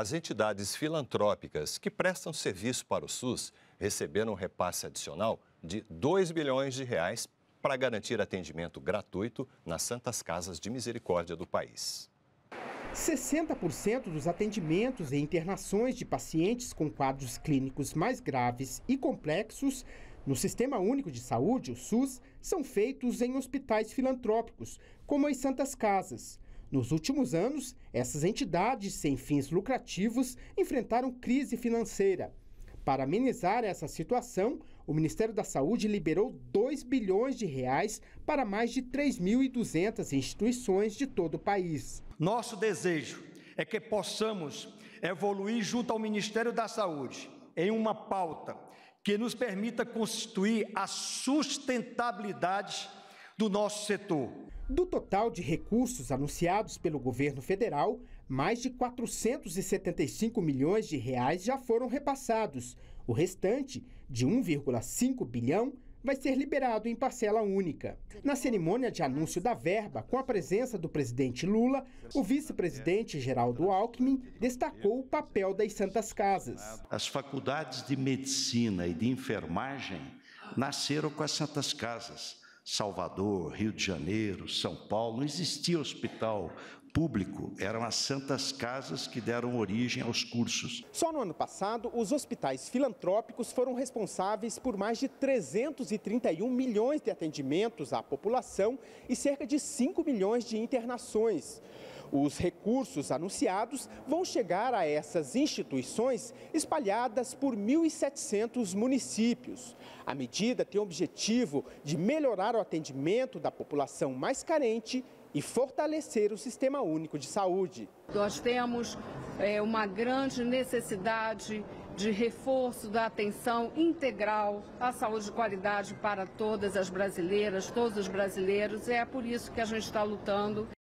As entidades filantrópicas que prestam serviço para o SUS receberam um repasse adicional de 2 bilhões de reais para garantir atendimento gratuito nas santas casas de misericórdia do país. 60% dos atendimentos e internações de pacientes com quadros clínicos mais graves e complexos no Sistema Único de Saúde, o SUS, são feitos em hospitais filantrópicos, como as Santas Casas. Nos últimos anos, essas entidades sem fins lucrativos enfrentaram crise financeira. Para amenizar essa situação, o Ministério da Saúde liberou 2 bilhões de reais para mais de 3.200 instituições de todo o país. Nosso desejo é que possamos evoluir junto ao Ministério da Saúde em uma pauta que nos permita constituir a sustentabilidade do nosso setor. Do total de recursos anunciados pelo governo federal, mais de 475 milhões de reais já foram repassados. O restante, de 1,5 bilhão, vai ser liberado em parcela única. Na cerimônia de anúncio da verba, com a presença do presidente Lula, o vice-presidente Geraldo Alckmin destacou o papel das Santas Casas. As faculdades de medicina e de enfermagem nasceram com as Santas Casas Salvador, Rio de Janeiro, São Paulo, não existia hospital público, eram as santas casas que deram origem aos cursos. Só no ano passado, os hospitais filantrópicos foram responsáveis por mais de 331 milhões de atendimentos à população e cerca de 5 milhões de internações. Os recursos anunciados vão chegar a essas instituições espalhadas por 1.700 municípios. A medida tem o objetivo de melhorar o atendimento da população mais carente e fortalecer o Sistema Único de Saúde. Nós temos é, uma grande necessidade de reforço da atenção integral à saúde de qualidade para todas as brasileiras, todos os brasileiros. É por isso que a gente está lutando.